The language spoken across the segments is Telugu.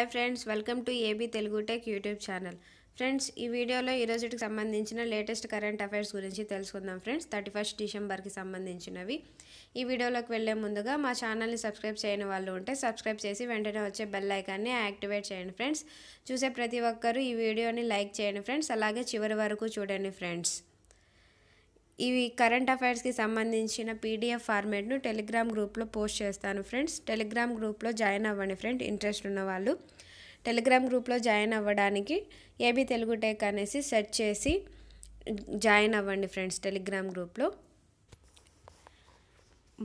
hi friends welcome to A B Telugu tech YouTube channel friends ఈ వీడియోలో ఈరోజుకి సంబంధించిన లేటెస్ట్ కరెంట్ అఫైర్స్ గురించి తెలుసుకుందాం ఫ్రెండ్స్ థర్టీ ఫస్ట్ డిసెంబర్కి సంబంధించినవి ఈ వీడియోలోకి వెళ్లే ముందుగా మా ఛానల్ని సబ్స్క్రైబ్ చేయని వాళ్ళు ఉంటే సబ్స్క్రైబ్ చేసి వెంటనే వచ్చే బెల్ ఐకాన్ని యాక్టివేట్ చేయండి ఫ్రెండ్స్ చూసే ప్రతి ఒక్కరూ ఈ వీడియోని లైక్ చేయండి ఫ్రెండ్స్ అలాగే చివరి వరకు చూడండి ఫ్రెండ్స్ ఇవి కరెంట్ అఫైర్స్కి సంబంధించిన పీడిఎఫ్ ఫార్మేట్ను టెలిగ్రామ్ గ్రూప్లో పోస్ట్ చేస్తాను ఫ్రెండ్స్ టెలిగ్రామ్ గ్రూప్లో జాయిన్ అవ్వండి ఫ్రెండ్ ఇంట్రెస్ట్ ఉన్నవాళ్ళు టెలిగ్రామ్ గ్రూప్లో జాయిన్ అవ్వడానికి A Telugu Telugu tech search చేసి జాయిన్ అవ్వండి ఫ్రెండ్స్ టెలిగ్రామ్ గ్రూప్లో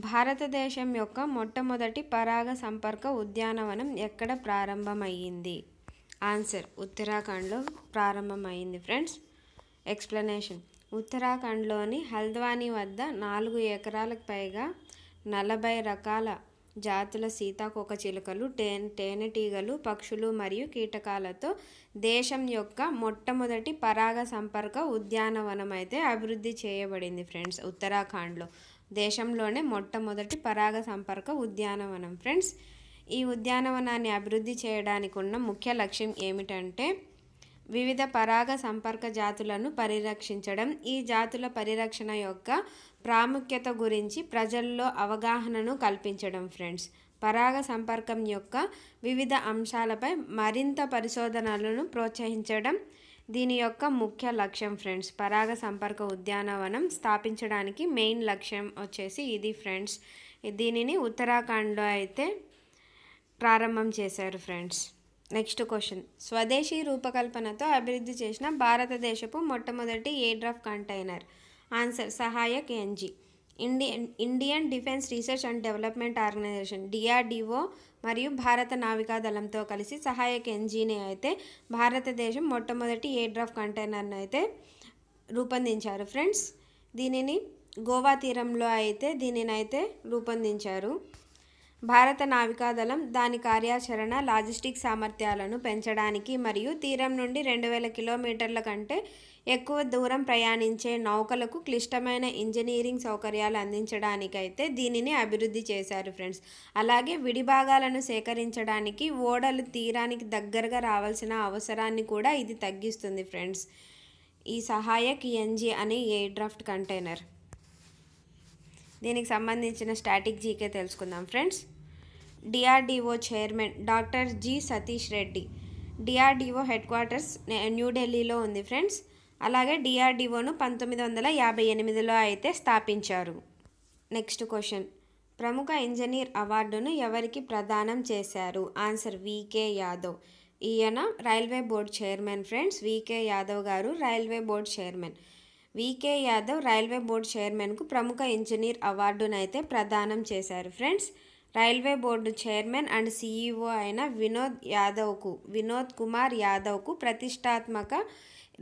భారతదేశం యొక్క మొట్టమొదటి పరాగ సంపర్క ఉద్యానవనం ఎక్కడ ప్రారంభమయ్యింది ఆన్సర్ ఉత్తరాఖండ్లో ప్రారంభమైంది ఫ్రెండ్స్ ఎక్స్ప్లెనేషన్ ఉత్తరాఖండ్లోని హల్ద్వానీ వద్ద నాలుగు ఎకరాలకు పైగా నలభై రకాల జాతుల సీతాకోకచిలుకలు టే తేనెటీగలు పక్షులు మరియు కీటకాలతో దేశం యొక్క మొట్టమొదటి పరాగ సంపర్క ఉద్యానవనం అయితే అభివృద్ధి చేయబడింది ఫ్రెండ్స్ ఉత్తరాఖండ్లో దేశంలోనే మొట్టమొదటి పరాగ సంపర్క ఉద్యానవనం ఫ్రెండ్స్ ఈ ఉద్యానవనాన్ని అభివృద్ధి చేయడానికి ఉన్న ముఖ్య లక్ష్యం ఏమిటంటే వివిధ పరాగ సంపర్క జాతులను పరిరక్షించడం ఈ జాతుల పరిరక్షణ యొక్క ప్రాముఖ్యత గురించి ప్రజల్లో అవగాహనను కల్పించడం ఫ్రెండ్స్ పరాగ సంపర్కం యొక్క వివిధ అంశాలపై మరింత పరిశోధనలను ప్రోత్సహించడం దీని యొక్క ముఖ్య లక్ష్యం ఫ్రెండ్స్ పరాగ సంపర్క ఉద్యానవనం స్థాపించడానికి మెయిన్ లక్ష్యం వచ్చేసి ఇది ఫ్రెండ్స్ దీనిని ఉత్తరాఖండ్లో అయితే ప్రారంభం చేశారు ఫ్రెండ్స్ నెక్స్ట్ క్వశ్చన్ స్వదేశీ రూపకల్పనతో అభివృద్ధి చేసిన భారతదేశపు మొట్టమొదటి ఎయిడ్రాఫ్ container answer Sahayak NG Indian Indian defence research and development organisation DRDO మరియు భారత నావికా దళంతో కలిసి సహాయక ఎన్జీని అయితే భారతదేశం మొట్టమొదటి ఎయిర్డ్రాఫ్ కంటైనర్ను అయితే రూపొందించారు ఫ్రెండ్స్ దీనిని గోవా తీరంలో అయితే దీనిని అయితే రూపొందించారు భారత నావికాదళం దాని కార్యాచరణ లాజిస్టిక్ సామర్థ్యాలను పెంచడానికి మరియు తీరం నుండి రెండు వేల కిలోమీటర్ల కంటే ఎక్కువ దూరం ప్రయాణించే నౌకలకు క్లిష్టమైన ఇంజనీరింగ్ సౌకర్యాలు అందించడానికైతే దీనిని అభివృద్ధి చేశారు ఫ్రెండ్స్ అలాగే విడి భాగాలను సేకరించడానికి ఓడలు తీరానికి దగ్గరగా రావాల్సిన అవసరాన్ని కూడా ఇది తగ్గిస్తుంది ఫ్రెండ్స్ ఈ సహాయక్ ఎన్జీ అనే ఎయిర్ డ్రాఫ్ట్ కంటైనర్ దీనికి సంబంధించిన స్టాటిక్ జీకే తెలుసుకుందాం friends DRDO chairman doctor G Satish Reddy DRDO headquarters న్యూఢిల్లీలో ఉంది ఫ్రెండ్స్ అలాగే డిఆర్డిఓను పంతొమ్మిది వందల యాభై ఎనిమిదిలో అయితే స్థాపించారు నెక్స్ట్ క్వశ్చన్ ప్రముఖ ఇంజనీర్ అవార్డును ఎవరికి ప్రదానం చేశారు ఆన్సర్ వికే యాదవ్ ఈయన railway board chairman friends V K Yadav గారు railway board chairman V K Yadav railway board చైర్మన్కు ప్రముఖ ఇంజనీర్ అవార్డునైతే ప్రదానం చేశారు friends railway board chairman and CEO అయిన వినోద్ యాదవ్కు వినోద్ కుమార్ యాదవ్కు ప్రతిష్టాత్మక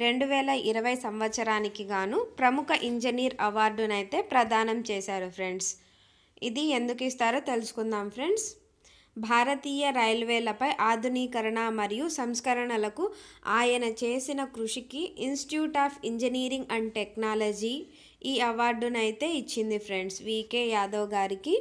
రెండు వేల ఇరవై సంవత్సరానికి గాను ప్రముఖ ఇంజనీర్ అవార్డునైతే ప్రదానం చేశారు ఫ్రెండ్స్ ఇది ఎందుకు ఇస్తారో తెలుసుకుందాం ఫ్రెండ్స్ భారతీయ రైల్వేలపై ఆధునీకరణ మరియు సంస్కరణలకు ఆయన చేసిన కృషికి institute of engineering and technology ఈ అవార్డునైతే ఇచ్చింది ఫ్రెండ్స్ వికే యాదవ్ గారికి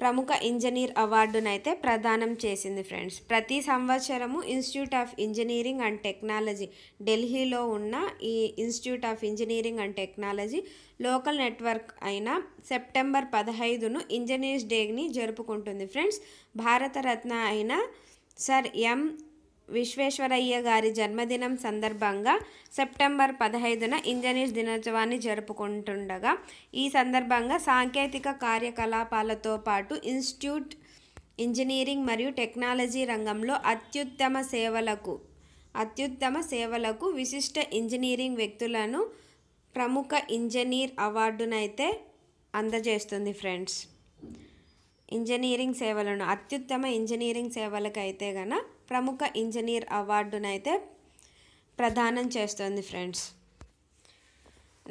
ప్రముఖ ఇంజనీర్ అవార్డునైతే ప్రదానం చేసింది ఫ్రెండ్స్ ప్రతి సంవత్సరము institute of engineering and technology ఢిల్లీలో ఉన్న ఈ institute of engineering and technology local network అయిన సెప్టెంబర్ పదహైదును ఇంజనీర్స్ డేని జరుపుకుంటుంది ఫ్రెండ్స్ భారతరత్న అయిన సర్ ఎం విశ్వేశ్వరయ్య గారి జన్మదినం సందర్భంగా సెప్టెంబర్ పదహైదున ఇంజనీర్స్ దినోత్సవాన్ని జరుపుకుంటుండగా ఈ సందర్భంగా సాంకేతిక కార్యకలాపాలతో పాటు ఇన్స్టిట్యూట్ ఇంజనీరింగ్ మరియు టెక్నాలజీ రంగంలో అత్యుత్తమ సేవలకు అత్యుత్తమ సేవలకు విశిష్ట ఇంజనీరింగ్ వ్యక్తులను ప్రముఖ ఇంజనీర్ అవార్డునైతే అందజేస్తుంది ఫ్రెండ్స్ ఇంజనీరింగ్ సేవలను అత్యుత్తమ ఇంజనీరింగ్ సేవలకైతే గనక ప్రముఖ ఇంజనీర్ అవార్డును అయితే ప్రదానం చేస్తుంది friends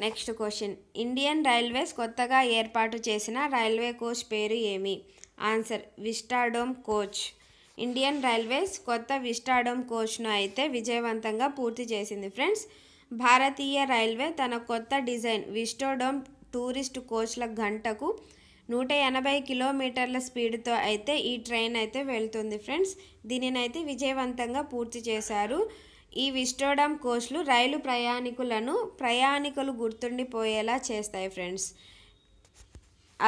next question Indian railways కొత్తగా ఏర్పాటు చేసిన రైల్వే కోచ్ పేరు ఏమి answer vistadome coach Indian railways కొత్త విస్టాడోమ్ కోచ్ను అయితే విజయవంతంగా పూర్తి చేసింది ఫ్రెండ్స్ భారతీయ రైల్వే తన కొత్త డిజైన్ విస్టోడోమ్ టూరిస్ట్ కోచ్ల గంటకు నూట ఎనభై కిలోమీటర్ల స్పీడ్తో అయితే ఈ ట్రైన్ అయితే వెళ్తుంది ఫ్రెండ్స్ దీనినైతే విజయవంతంగా పూర్తి చేశారు ఈ విస్టోడమ్ కోచ్లు రైలు ప్రయాణికులను ప్రయాణికులు గుర్తుండిపోయేలా చేస్తాయి ఫ్రెండ్స్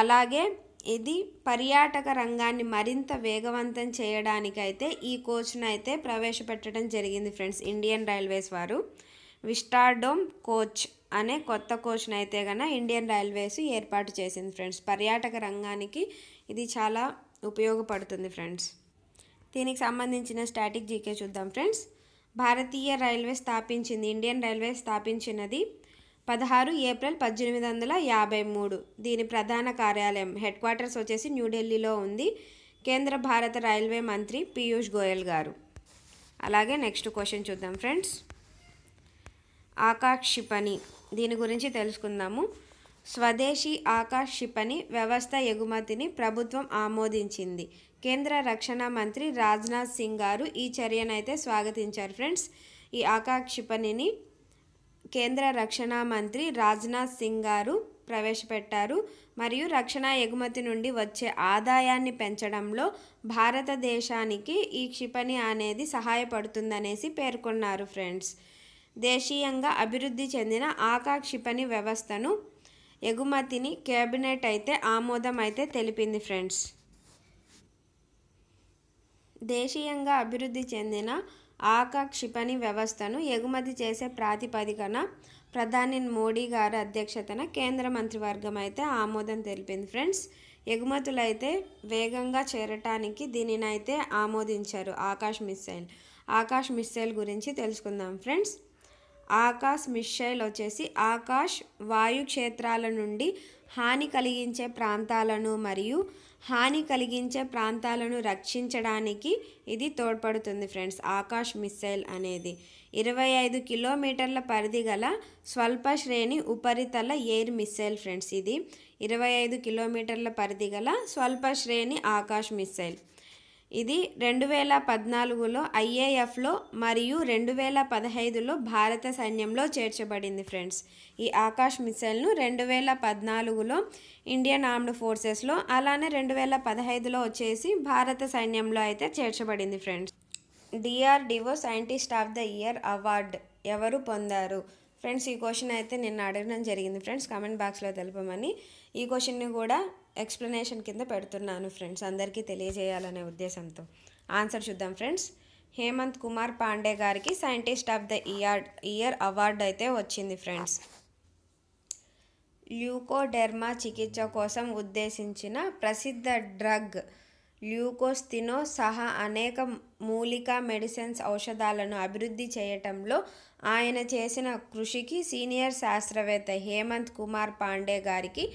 అలాగే ఇది పర్యాటక రంగాన్ని మరింత వేగవంతం చేయడానికైతే ఈ కోచ్ను అయితే ప్రవేశపెట్టడం జరిగింది ఫ్రెండ్స్ ఇండియన్ రైల్వేస్ వారు విస్టాడోమ్ కోచ్ అనే కొత్త కోచ్ను అయితే గన ఇండియన్ రైల్వేస్ ఏర్పాటు చేసింది ఫ్రెండ్స్ పర్యాటక రంగానికి ఇది చాలా ఉపయోగపడుతుంది ఫ్రెండ్స్ దీనికి సంబంధించిన స్టాటిక్ జీకే చూద్దాం ఫ్రెండ్స్ భారతీయ రైల్వే స్థాపించింది ఇండియన్ రైల్వే స్థాపించినది పదహారు ఏప్రిల్ పద్దెనిమిది వందల యాభై మూడు దీని ప్రధాన కార్యాలయం హెడ్ క్వార్టర్స్ వచ్చేసి న్యూఢిల్లీలో ఉంది కేంద్ర భారత రైల్వే మంత్రి పీయూష్ గోయల్ గారు అలాగే నెక్స్ట్ క్వశ్చన్ చూద్దాం ఫ్రెండ్స్ ఆకాక్షిపణి దీని గురించి తెలుసుకుందాము స్వదేశీ ఆకాశ్ క్షిపణి వ్యవస్థ ఎగుమతిని ప్రభుత్వం ఆమోదించింది కేంద్ర రక్షణ మంత్రి రాజ్నాథ్ సింగ్ గారు ఈ చర్యనైతే స్వాగతించారు ఫ్రెండ్స్ ఈ ఆకాశ్ క్షిపణిని కేంద్ర రక్షణ మంత్రి రాజ్నాథ్ సింగ్ గారు ప్రవేశపెట్టారు మరియు రక్షణ ఎగుమతి నుండి వచ్చే ఆదాయాన్ని పెంచడంలో భారతదేశానికి ఈ క్షిపణి అనేది సహాయపడుతుందనేసి పేర్కొన్నారు ఫ్రెండ్స్ దేశీయంగా అభివృద్ధి ఆకా ఆకాక్షిపణి వ్యవస్థను ఎగుమతిని కేబినెట్ అయితే ఆమోదం అయితే తెలిపింది ఫ్రెండ్స్ దేశీయంగా అభివృద్ధి చెందిన ఆకాక్షిపణి వ్యవస్థను ఎగుమతి చేసే ప్రాతిపదికన ప్రధాని మోడీ గారి అధ్యక్షతన కేంద్ర మంత్రివర్గం అయితే ఆమోదం తెలిపింది ఫ్రెండ్స్ ఎగుమతులైతే వేగంగా చేరటానికి దీనినైతే ఆమోదించారు ఆకాష్ మిస్సైల్ ఆకాష్ మిస్సైల్ గురించి తెలుసుకుందాం ఫ్రెండ్స్ ఆకాశ్ మిషైల్ వచ్చేసి ఆకాశ్ వాయు క్షేత్రాల నుండి హాని కలిగించే ప్రాంతాలను మరియు హాని కలిగించే ప్రాంతాలను రక్షించడానికి ఇది తోడ్పడుతుంది ఫ్రెండ్స్ ఆకాష్ మిస్సైల్ అనేది ఇరవై ఐదు కిలోమీటర్ల పరిధి గల స్వల్ప శ్రేణి ఉపరితల ఎయిర్ మిస్సైల్ ఫ్రెండ్స్ ఇది ఇరవై ఐదు కిలోమీటర్ల పరిధి గల స్వల్ప శ్రేణి ఆకాష్ మిస్సైల్ ఇది రెండు వేల పద్నాలుగులో ఐఏఎఫ్లో మరియు రెండు వేల పదహైదులో భారత సైన్యంలో చేర్చబడింది ఫ్రెండ్స్ ఈ ఆకాష్ మిసైల్ను రెండు వేల పద్నాలుగులో ఇండియన్ ఆర్మ్డ్ ఫోర్సెస్లో అలానే రెండు వేల పదహైదులో వచ్చేసి భారత సైన్యంలో అయితే చేర్చబడింది friends DRDO scientist of the year award ఎవరు పొందారు ఫ్రెండ్స్ ఈ క్వశ్చన్ అయితే నిన్న అడగడం జరిగింది ఫ్రెండ్స్ కామెంట్ బాక్స్లో తెలపమని ఈ క్వశ్చన్ని కూడా ఎక్స్ప్లెనేషన్ కింద పెడుతున్నాను ఫ్రెండ్స్ అందరికీ తెలియజేయాలనే ఉద్దేశంతో ఆన్సర్ చూద్దాం ఫ్రెండ్స్ హేమంత్ కుమార్ పాండే గారికి scientist of the year year award అయితే వచ్చింది ఫ్రెండ్స్ ల్యూకోడెర్మా చికిత్స కోసం ఉద్దేశించిన ప్రసిద్ధ డ్రగ్ ల్యూకోస్తినో సహా అనేక మూలికా మెడిసిన్స్ ఔషధాలను అభివృద్ధి చేయటంలో ఆయన చేసిన కృషికి సీనియర్ శాస్త్రవేత్త హేమంత్ కుమార్ పాండే గారికి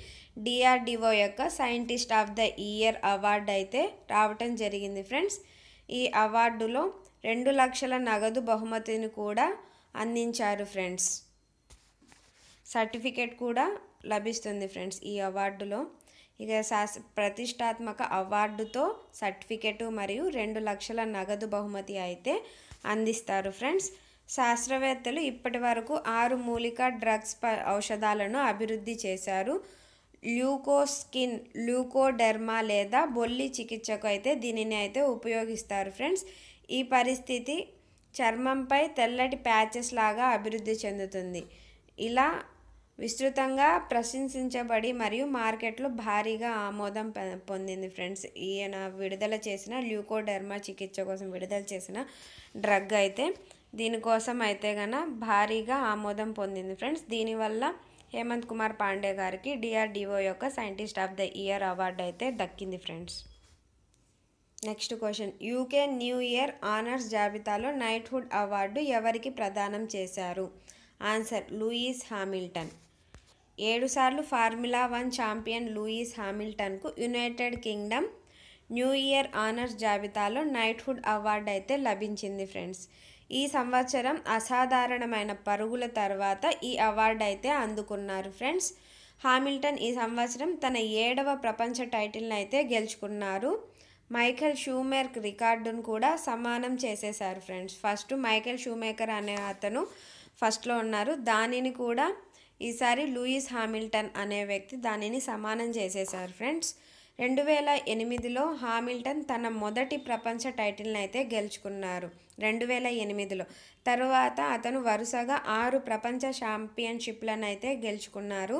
డిఆర్డిఓ యొక్క scientist of the year award అయితే రావటం జరిగింది ఫ్రెండ్స్ ఈ అవార్డులో రెండు లక్షల నగదు బహుమతిని కూడా అందించారు ఫ్రెండ్స్ సర్టిఫికేట్ కూడా లభిస్తుంది ఫ్రెండ్స్ ఈ అవార్డులో ఇక శాస్ ప్రతిష్టాత్మక అవార్డుతో సర్టిఫికెటు మరియు రెండు లక్షల నగదు బహుమతి అయితే అందిస్తారు ఫ్రెండ్స్ శాస్త్రవేత్తలు ఇప్పటి వరకు ఆరు మూలిక డ్రగ్స్ ప ఔషధాలను అభివృద్ధి చేశారు ల్యూకోస్కిన్ ల్యూకోడెర్మా లేదా బొల్లి చికిత్సకు అయితే దీనిని అయితే ఉపయోగిస్తారు ఫ్రెండ్స్ ఈ పరిస్థితి చర్మంపై తెల్లటి ప్యాచెస్ లాగా అభివృద్ధి చెందుతుంది ఇలా విస్తృతంగా ప్రశంసించబడి మరియు మార్కెట్లో భారీగా ఆమోదం పొందింది ఫ్రెండ్స్ ఈయన విడుదల చేసిన ల్యూకోడెర్మా చికిత్స కోసం విడుదల చేసిన డ్రగ్ అయితే దీనికోసం అయితే గన భారీగా ఆమోదం పొందింది ఫ్రెండ్స్ దీనివల్ల హేమంత్ కుమార్ పాండే గారికి డిఆర్డిఓ యొక్క scientist of the year award అయితే దక్కింది friends next question UK new year honours జాబితాలో నైట్హుడ్ అవార్డు ఎవరికి ప్రదానం చేశారు ఆన్సర్ లూయిస్ హామిల్టన్ ఏడుసార్లు ఫార్ములా వన్ ఛాంపియన్ లూయిస్ హామిల్టన్కు United Kingdom new year honours జాబితాలో నైట్హుడ్ అవార్డు అయితే లభించింది ఫ్రెండ్స్ ఈ సంవత్సరం అసాధారణమైన పరుగుల తర్వాత ఈ అవార్డు అయితే అందుకున్నారు ఫ్రెండ్స్ హామిల్టన్ ఈ సంవత్సరం తన ఏడవ ప్రపంచ టైటిల్ని అయితే గెలుచుకున్నారు మైఖల్ షూమేర్క్ రికార్డును కూడా సమానం చేసేశారు ఫ్రెండ్స్ ఫస్ట్ మైఖల్ షూమేకర్ అనే అతను ఫస్ట్లో ఉన్నారు దానిని కూడా ఈసారి లూయిస్ హామిల్టన్ అనే వ్యక్తి దానిని సమానం చేసేశారు ఫ్రెండ్స్ రెండు వేల ఎనిమిదిలో హామిల్టన్ తన మొదటి ప్రపంచ టైటిల్ని అయితే గెలుచుకున్నారు రెండు వేల ఎనిమిదిలో తరువాత అతను వరుసగా ఆరు ప్రపంచ ఛాంపియన్షిప్లను అయితే గెలుచుకున్నారు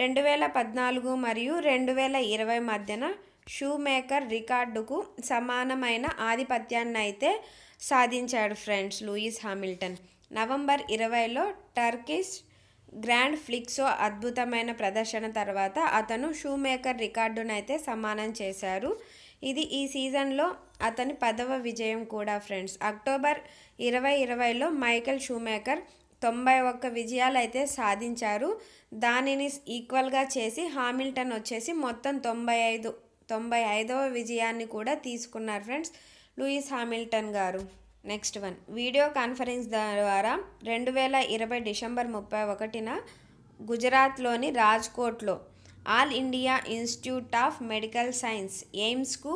రెండు వేల పద్నాలుగు మరియు రెండు వేల ఇరవై మధ్యన షూ మేకర్ రికార్డుకు సమానమైన ఆధిపత్యాన్ని అయితే సాధించాడు ఫ్రెండ్స్ లూయిస్ హామిల్టన్ నవంబర్ ఇరవైలో టర్కిష్ గ్రాండ్ ఫ్లిక్సో అద్భుతమైన ప్రదర్శన తర్వాత అతను షూమేకర్ రికార్డునైతే సమానం చేశారు ఇది ఈ సీజన్లో అతని పదవ విజయం కూడా ఫ్రెండ్స్ అక్టోబర్ ఇరవై ఇరవైలో మైకెల్ షూమేకర్ తొంభై ఒక్క విజయాలు అయితే సాధించారు దానిని ఈక్వల్గా చేసి హామిల్టన్ వచ్చేసి మొత్తం తొంభై ఐదు తొంభై ఐదవ విజయాన్ని కూడా తీసుకున్నారు ఫ్రెండ్స్ లూయిస్ హామిల్టన్ గారు నెక్స్ట్ వన్ వీడియో కాన్ఫరెన్స్ ద్వారా రెండు వేల ఇరవై డిసెంబర్ ముప్పై ఒకటిన గుజరాత్లోని రాజ్కోట్లో all India institute of medical science ఎయిమ్స్కు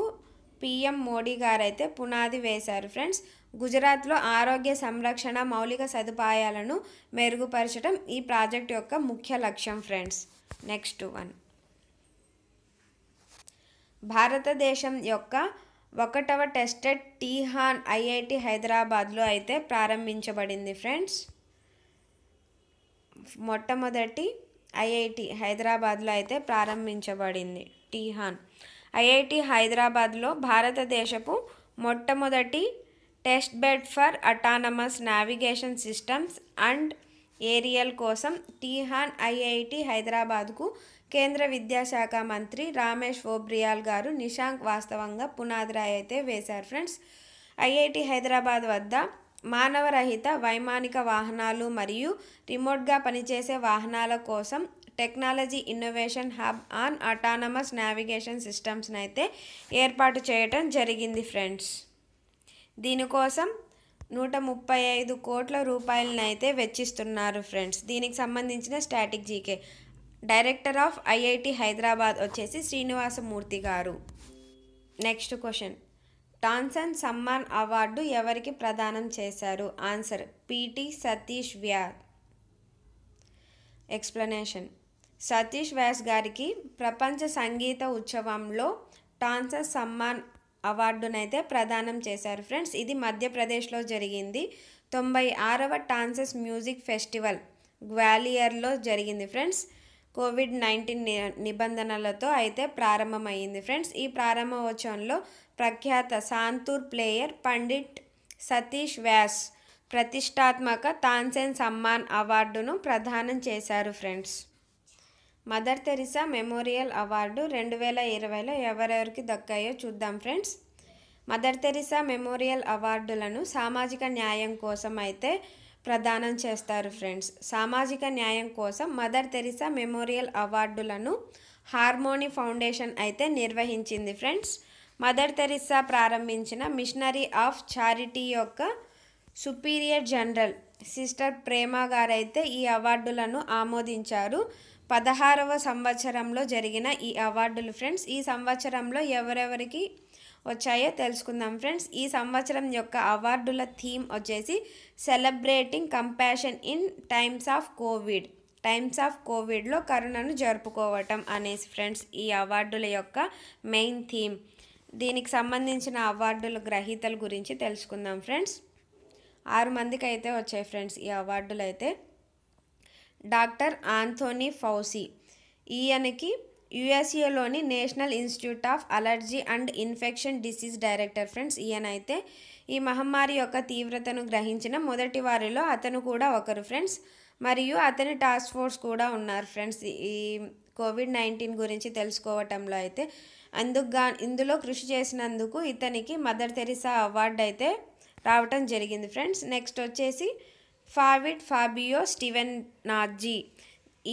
పిఎం మోడీ గారైతే పునాది వేశారు ఫ్రెండ్స్ గుజరాత్లో ఆరోగ్య సంరక్షణ మౌలిక సదుపాయాలను మెరుగుపరచడం ఈ ప్రాజెక్ట్ యొక్క ముఖ్య లక్ష్యం ఫ్రెండ్స్ నెక్స్ట్ వన్ భారతదేశం యొక్క ఒకటవ టెస్టెడ్ టీహాన్ ఐఐటి హైదరాబాద్లో అయితే ప్రారంభించబడింది ఫ్రెండ్స్ మొట్టమొదటి ఐఐటి హైదరాబాద్లో అయితే ప్రారంభించబడింది టీహాన్ ఐఐటి హైదరాబాద్లో భారతదేశపు మొట్టమొదటి test bed for autonomous navigation systems and aerial కోసం టీహాన్ ఐఐటి హైదరాబాద్కు కేంద్ర విద్యాశాఖ మంత్రి రామేష్ ఓబ్రియాల్ గారు నిశాంక్ వాస్తవంగా పునాది అయితే వేశారు ఫ్రెండ్స్ ఐఐటి హైదరాబాద్ వద్ద మానవరహిత వైమానిక వాహనాలు మరియు రిమోట్గా పనిచేసే వాహనాల కోసం technology innovation hub on autonomous navigation సిస్టమ్స్ని అయితే ఏర్పాటు చేయటం జరిగింది ఫ్రెండ్స్ దీనికోసం నూట ముప్పై ఐదు కోట్ల రూపాయలనైతే వెచ్చిస్తున్నారు ఫ్రెండ్స్ దీనికి సంబంధించిన static GK director of IIT Hyderabad వచ్చేసి శ్రీనివాసమూర్తి గారు next question Tansen Samman award ఎవరికి ప్రదానం చేశారు answer PT Satish Vyas explanation Satish Vyas గారికి ప్రపంచ సంగీత ఉత్సవంలో టాన్సన్ సమ్మాన్ అవార్డునైతే ప్రదానం చేశారు ఫ్రెండ్స్ ఇది మధ్యప్రదేశ్లో జరిగింది తొంభై ఆరవ టాన్సస్ మ్యూజిక్ ఫెస్టివల్ గ్వాలియర్లో జరిగింది ఫ్రెండ్స్ కోవిడ్ నైన్టీన్ నిబంధనలతో అయితే ప్రారంభమైంది ఫ్రెండ్స్ ఈ ప్రారంభోత్సవంలో ప్రఖ్యాత సాంతూర్ ప్లేయర్ పండిట్ సతీష్ వ్యాస్ ప్రతిష్టాత్మక తాన్సేన్ సమ్మాన్ అవార్డును ప్రదానం చేశారు friends Mother Teresa memorial award రెండు వేల ఇరవైలో ఎవరెవరికి దక్కాయో చూద్దాం ఫ్రెండ్స్ మదర్ తెరిసా మెమోరియల్ అవార్డులను సామాజిక న్యాయం కోసం అయితే ప్రదానం చేస్తారు ఫ్రెండ్స్ సామాజిక న్యాయం కోసం మదర్ తెరిసా మెమోరియల్ అవార్డులను హార్మోని ఫౌండేషన్ అయితే నిర్వహించింది ఫ్రెండ్స్ మదర్ తెరిసా ప్రారంభించిన మిషనరీ ఆఫ్ చారిటీ యొక్క సుపీరియర్ జనరల్ సిస్టర్ ప్రేమ గారైతే ఈ అవార్డులను ఆమోదించారు పదహారవ సంవత్సరంలో జరిగిన ఈ అవార్డులు ఫ్రెండ్స్ ఈ సంవత్సరంలో ఎవరెవరికి వచ్చాయో తెలుసుకుందాం ఫ్రెండ్స్ ఈ సంవత్సరం యొక్క అవార్డుల థీమ్ వచ్చేసి celebrating compassion in times of COVID times of కోవిడ్లో కరుణను జరుపుకోవటం అనేసి ఫ్రెండ్స్ ఈ అవార్డుల యొక్క మెయిన్ థీమ్ దీనికి సంబంధించిన అవార్డుల గ్రహీతల గురించి తెలుసుకుందాం ఫ్రెండ్స్ ఆరు మందికి అయితే వచ్చాయి ఫ్రెండ్స్ ఈ అవార్డులు అయితే డాక్టర్ ఆంథోనీ ఫౌసీ ఈయనకి యుఎస్ఏలోని national institute of allergy and infection disease director friends ఈయనైతే ఈ మహమ్మారి యొక్క తీవ్రతను గ్రహించిన మొదటి వారిలో అతను కూడా ఒకరు ఫ్రెండ్స్ మరియు అతని టాస్క్ ఫోర్స్ కూడా ఉన్నారు ఫ్రెండ్స్ ఈ కోవిడ్ నైన్టీన్ గురించి తెలుసుకోవటంలో అయితే అందుకు ఇందులో కృషి చేసినందుకు ఇతనికి మదర్ తెరిసా అవార్డు అయితే రావటం జరిగింది ఫ్రెండ్స్ నెక్స్ట్ వచ్చేసి ఫావిడ్ ఫాబియో స్టీవెన్ నాజీ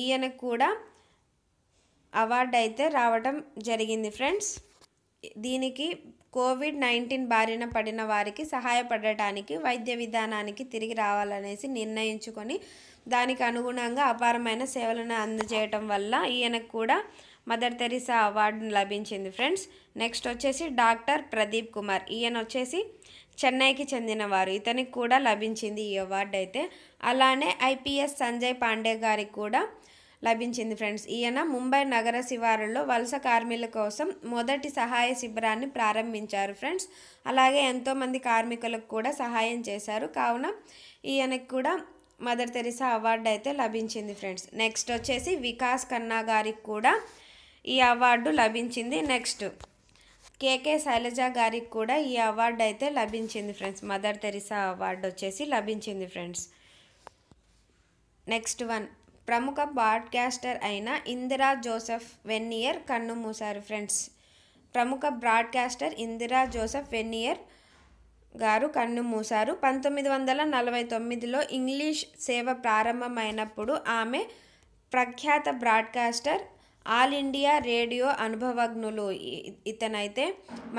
ఈయనకు కూడా అవార్డు అయితే రావటం జరిగింది ఫ్రెండ్స్ దీనికి కోవిడ్ నైన్టీన్ బారిన పడిన వారికి సహాయపడటానికి వైద్య విధానానికి తిరిగి రావాలనేసి నిర్ణయించుకొని దానికి అనుగుణంగా అపారమైన సేవలను అందజేయటం వల్ల ఈయనకు కూడా మదర్ తెరిసా అవార్డును లభించింది ఫ్రెండ్స్ నెక్స్ట్ వచ్చేసి డాక్టర్ ప్రదీప్ కుమార్ ఈయన వచ్చేసి చెన్నైకి చెందినవారు ఇతనికి కూడా లభించింది ఈ అవార్డు అయితే అలానే ఐపీఎస్ సంజయ్ పాండే గారికి కూడా లభించింది ఫ్రెండ్స్ ఈయన ముంబై నగర శివారుల్లో వలస కార్మికుల కోసం మొదటి సహాయ శిబిరాన్ని ప్రారంభించారు ఫ్రెండ్స్ అలాగే ఎంతోమంది కార్మికులకు కూడా సహాయం చేశారు కావున ఈయనకు కూడా మదర్ తెరిసా అవార్డు అయితే లభించింది ఫ్రెండ్స్ నెక్స్ట్ వచ్చేసి వికాస్ ఖన్నా గారికి కూడా ఈ అవార్డు లభించింది నెక్స్ట్ కేకే శైలజ గారికి కూడా ఈ అవార్డు అయితే లభించింది ఫ్రెండ్స్ మదర్ తెరిసా అవార్డు వచ్చేసి లభించింది ఫ్రెండ్స్ నెక్స్ట్ వన్ ప్రముఖ బ్రాడ్కాస్టర్ అయిన ఇందిరా జోసెఫ్ వెన్నియర్ కన్ను మూసారు ఫ్రెండ్స్ ప్రముఖ బ్రాడ్కాస్టర్ ఇందిరా జోసెఫ్ వెన్నియర్ గారు కన్ను మూశారు పంతొమ్మిది వందల నలభై తొమ్మిదిలో ఇంగ్లీష్ సేవ ప్రారంభమైనప్పుడు ఆమె ప్రఖ్యాత బ్రాడ్కాస్టర్ ఆల్ ఇండియా రేడియో అనుభవజ్ఞులు ఇతనైతే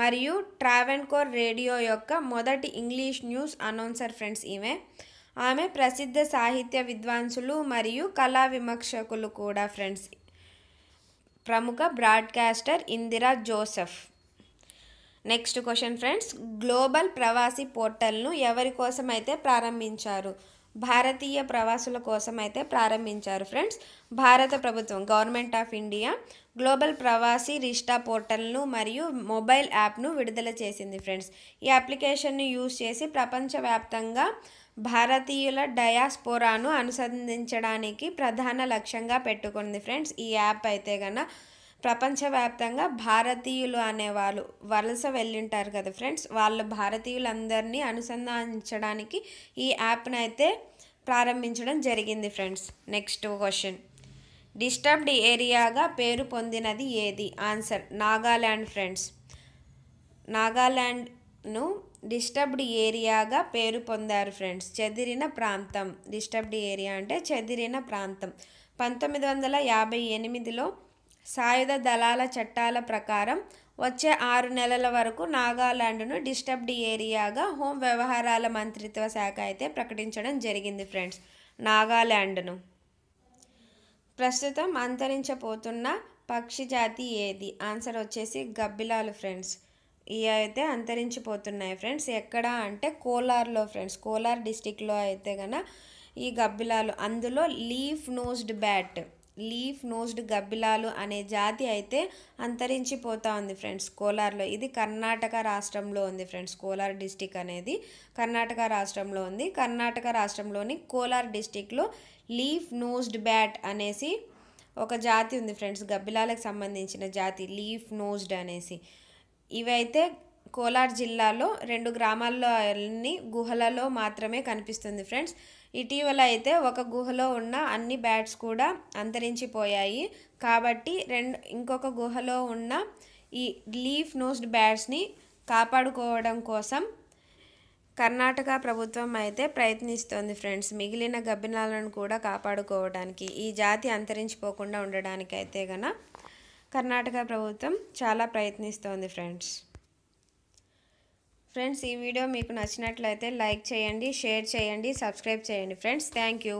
మరియు ట్రావెన్కోర్ రేడియో యొక్క మొదటి ఇంగ్లీష్ న్యూస్ అనౌన్సర్ ఫ్రెండ్స్ ఈమె ఆమె ప్రసిద్ధ సాహిత్య విద్వాంసులు మరియు కళా విమర్శకులు కూడా ఫ్రెండ్స్ ప్రముఖ broadcaster Indira Joseph next question friends global Pravasi పోర్టల్ను ఎవరి కోసం అయితే ప్రారంభించారు భారతీయ ప్రవాసుల కోసం అయితే ప్రారంభించారు ఫ్రెండ్స్ భారత ప్రభుత్వం government of India global Pravasi Rishta పోర్టల్ను మరియు మొబైల్ యాప్ను విడుదల చేసింది ఫ్రెండ్స్ ఈ అప్లికేషన్ను యూజ్ చేసి ప్రపంచవ్యాప్తంగా భారతీయుల డయాస్పోరాను అనుసంధించడానికి ప్రధాన లక్ష్యంగా పెట్టుకుంది ఫ్రెండ్స్ ఈ యాప్ అయితే కనుక ప్రపంచవ్యాప్తంగా భారతీయులు అనేవాళ్ళు వలస వెళ్ళింటారు కదా ఫ్రెండ్స్ వాళ్ళు భారతీయులందరినీ అనుసంధానించడానికి ఈ యాప్ను అయితే ప్రారంభించడం జరిగింది ఫ్రెండ్స్ నెక్స్ట్ క్వశ్చన్ డిస్టర్బ్డ్ ఏరియాగా పేరు పొందినది ఏది ఆన్సర్ నాగాల్యాండ్ ఫ్రెండ్స్ నాగాల్యాండ్ను డిస్టర్బ్డ్ ఏరియాగా పేరు పొందారు ఫ్రెండ్స్ చెదిరిన ప్రాంతం డిస్టర్బ్డ్ ఏరియా అంటే చెదిరిన ప్రాంతం పంతొమ్మిది వందల యాభై ఎనిమిదిలో సాయుధ దళాల చట్టాల ప్రకారం వచ్చే ఆరు నెలల వరకు నాగాలాండ్ను డిస్టర్బ్డ్ ఏరియాగా హోం వ్యవహారాల మంత్రిత్వ శాఖ అయితే ప్రకటించడం జరిగింది ఫ్రెండ్స్ నాగాలాండ్ను ప్రస్తుతం అంతరించబోతున్న పక్షి జాతి ఏది ఆన్సర్ వచ్చేసి గబ్బిలాలు ఫ్రెండ్స్ ఇవి అయితే అంతరించిపోతున్నాయి ఫ్రెండ్స్ ఎక్కడ అంటే కోలార్లో ఫ్రెండ్స్ కోలార్ డిస్టిక్లో అయితే కన ఈ గబ్బిలాలు అందులో leaf nosed bat leaf nosed గబ్బిలాలు అనే జాతి అయితే అంతరించిపోతా ఉంది ఫ్రెండ్స్ కోలార్లో ఇది కర్ణాటక రాష్ట్రంలో ఉంది ఫ్రెండ్స్ కోలార్ డిస్టిక్ అనేది కర్ణాటక రాష్ట్రంలో ఉంది కర్ణాటక రాష్ట్రంలోని కోలార్ డిస్టిక్లో లీఫ్ నోస్డ్ బ్యాట్ అనేసి ఒక జాతి ఉంది ఫ్రెండ్స్ గబ్బిలాలకు సంబంధించిన జాతి లీఫ్ నోస్డ్ అనేసి ఇవైతే కోలార్ జిల్లాలో రెండు గ్రామాల్లో అన్ని గుహలలో మాత్రమే కనిపిస్తుంది ఫ్రెండ్స్ ఇటీవల అయితే ఒక గుహలో ఉన్న అన్ని బ్యాట్స్ కూడా అంతరించిపోయాయి కాబట్టి రెండు ఇంకొక గుహలో ఉన్న ఈ లీఫ్ నోస్డ్ బ్యాట్స్ని కాపాడుకోవడం కోసం కర్ణాటక ప్రభుత్వం అయితే ప్రయత్నిస్తోంది ఫ్రెండ్స్ మిగిలిన గబ్బినాలను కూడా కాపాడుకోవడానికి ఈ జాతి అంతరించిపోకుండా అయితే గన కర్ణాటక ప్రభుత్వం చాలా ప్రయత్నిస్తోంది ఫ్రెండ్స్ ఫ్రెండ్స్ ఈ వీడియో మీకు నచ్చినట్లయితే లైక్ చేయండి షేర్ చేయండి సబ్స్క్రైబ్ చేయండి ఫ్రెండ్స్ థ్యాంక్ యూ